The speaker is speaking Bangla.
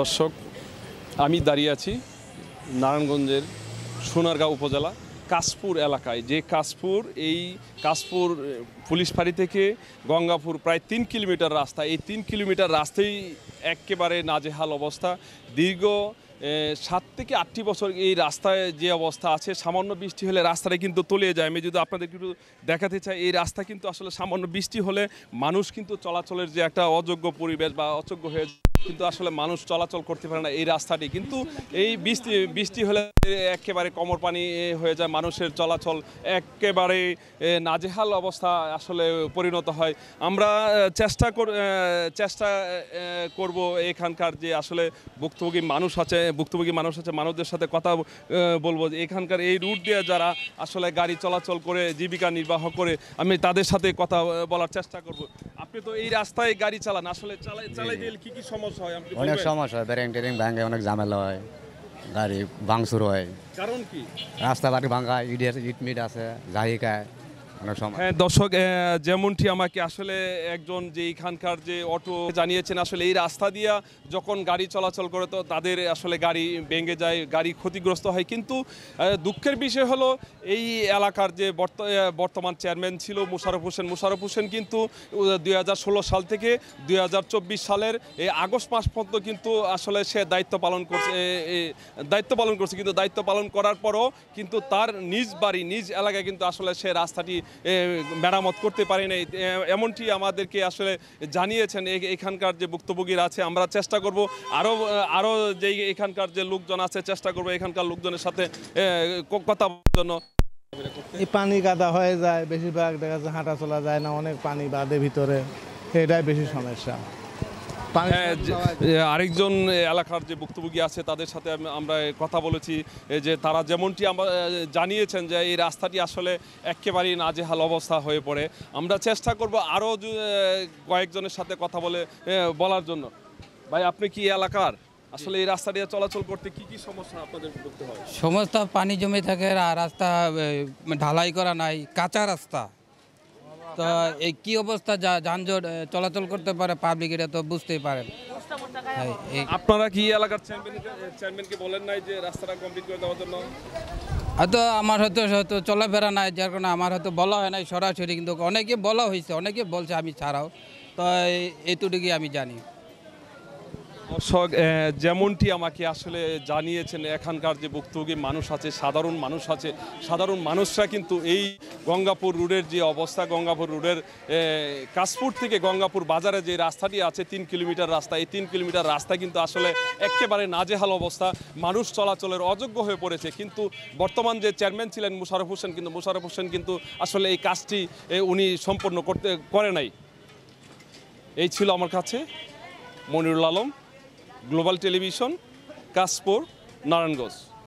দর্শক আমি দাঁড়িয়ে আছি নারায়ণগঞ্জের সোনারগাঁও উপজেলা কাশপুর এলাকায় যে কাশপুর এই কাশপুর পুলিশ ফাঁড়ি থেকে গঙ্গাপুর প্রায় তিন কিলোমিটার রাস্তা এই তিন কিলোমিটার রাস্তাই একেবারে নাজেহাল অবস্থা দীর্ঘ সাত থেকে আটটি বছর এই রাস্তায় যে অবস্থা আছে সামান্য বৃষ্টি হলে রাস্তাটা কিন্তু তলিয়ে যায় আমি যদি আপনাদের একটু দেখাতে চাই এই রাস্তা কিন্তু আসলে সামান্য বৃষ্টি হলে মানুষ কিন্তু চলাচলের যে একটা অযোগ্য পরিবেশ বা অযোগ্য হয়ে কিন্তু আসলে মানুষ চলাচল করতে পারে না এই রাস্তাটি কিন্তু এই বৃষ্টি বৃষ্টি হলে একেবারে কমর পানি হয়ে যায় মানুষের চলাচল একেবারে নাজেহাল অবস্থা আসলে পরিণত হয় আমরা চেষ্টা কর চেষ্টা করব এখানকার যে আসলে ভুক্তভোগী মানুষ আছে ভুক্তভোগী মানুষ আছে মানুষদের সাথে কথা বলবো যে এখানকার এই রুট দিয়ে যারা আসলে গাড়ি চলাচল করে জীবিকা নির্বাহ করে আমি তাদের সাথে কথা বলার চেষ্টা করব আপনি তো এই রাস্তায় গাড়ি চালান আসলে চালাই চালাই গেলে কী কী সমস্যা অনেক সমস্যা হয় ব্যারিং টেরিং ভাঙে অনেক ঝামেলা হয় গাড়ি ভাঙচুর হয় কারণ কি রাস্তা ভাঙা ইট ইট মিট আছে জাহিকায় হ্যাঁ দর্শক যেমনটি আমাকে আসলে একজন যে এখানকার যে অটো জানিয়েছেন আসলে এই রাস্তা দিয়া যখন গাড়ি চলাচল করে তো তাদের আসলে গাড়ি ভেঙে যায় গাড়ি ক্ষতিগ্রস্ত হয় কিন্তু দুঃখের বিষয় হলো এই এলাকার যে বর্তমান চেয়ারম্যান ছিল মুশারফ হোসেন মুশারফ হোসেন কিন্তু দুই সাল থেকে দুই সালের এই আগস্ট মাস পর্যন্ত কিন্তু আসলে সে দায়িত্ব পালন করছে দায়িত্ব পালন করছে কিন্তু দায়িত্ব পালন করার পরও কিন্তু তার নিজ বাড়ি নিজ এলাকায় কিন্তু আসলে সে রাস্তাটি মেরামত করতে পারি নাই এমনটি আমাদেরকে আসলে জানিয়েছেন এখানকার যে ভুক্তভোগীরা আছে আমরা চেষ্টা করব আরও আরও যেই এখানকার যে লোকজন আছে চেষ্টা করব এখানকার লোকজনের সাথে কথা বলার জন্য এই পানি কাদা হয়ে যায় বেশিরভাগ দেখা যাচ্ছে হাঁটা চলা যায় না অনেক পানি বাঁধে ভিতরে এটাই বেশি সমস্যা হ্যাঁ, আরেকজন এলাকার যে ভুক্তভোগী আছে তাদের সাথে আমরা কথা বলেছি যে তারা যেমনটি আমরা জানিয়েছেন যে এই রাস্তাটি আসলে একেবারেই নাজেহাল অবস্থা হয়ে পড়ে আমরা চেষ্টা করব আরও কয়েকজনের সাথে কথা বলে বলার জন্য ভাই আপনি কি এলাকার আসলে এই রাস্তা দিয়ে চলাচল করতে কি কি সমস্যা আপনাদের করতে হয় সমস্যা পানি জমে থাকে রাস্তা ঢালাই করা নাই কাঁচা রাস্তা তো এই কি অবস্থা যানজট চলাচল করতে পারে পাবলিক এটা তো বুঝতেই পারেন হ্যাঁ, আপনারা কি এলাকার চেয়ারম্যানকে বলেন নাই যে রাস্তাটা কমপ্লিট করে দেওয়ার জন্য হয়তো আমার হয়তো হয়তো চলাফেরা নাই যার কারণে আমার হয়তো বলা হয় নাই সরাসরি কিন্তু অনেকে বলা হয়েছে অনেকে বলছে আমি ছাড়াও তো এইটুকুই আমি জানি যেমনটি আমাকে আসলে জানিয়েছেন এখানকার যে ভুক্তভোগী মানুষ আছে সাধারণ মানুষ আছে সাধারণ মানুষরা কিন্তু এই গঙ্গাপুর রোডের যে অবস্থা গঙ্গাপুর রোডের কাশপুর থেকে গঙ্গাপুর বাজারে যে রাস্তাটি আছে তিন কিলোমিটার রাস্তা এই তিন কিলোমিটার রাস্তা কিন্তু আসলে একেবারে নাজেহাল অবস্থা মানুষ চলাচলের অযোগ্য হয়ে পড়েছে কিন্তু বর্তমান যে চেয়ারম্যান ছিলেন মুশারফ হোসেন কিন্তু মুশারফ হোসেন কিন্তু আসলে এই কাজটি উনি সম্পন্ন করতে করে নাই এই ছিল আমার কাছে মনিরুল আলম গ্লোবাল টেলিভিশন কাসপোর নারায়ণগঞ্জ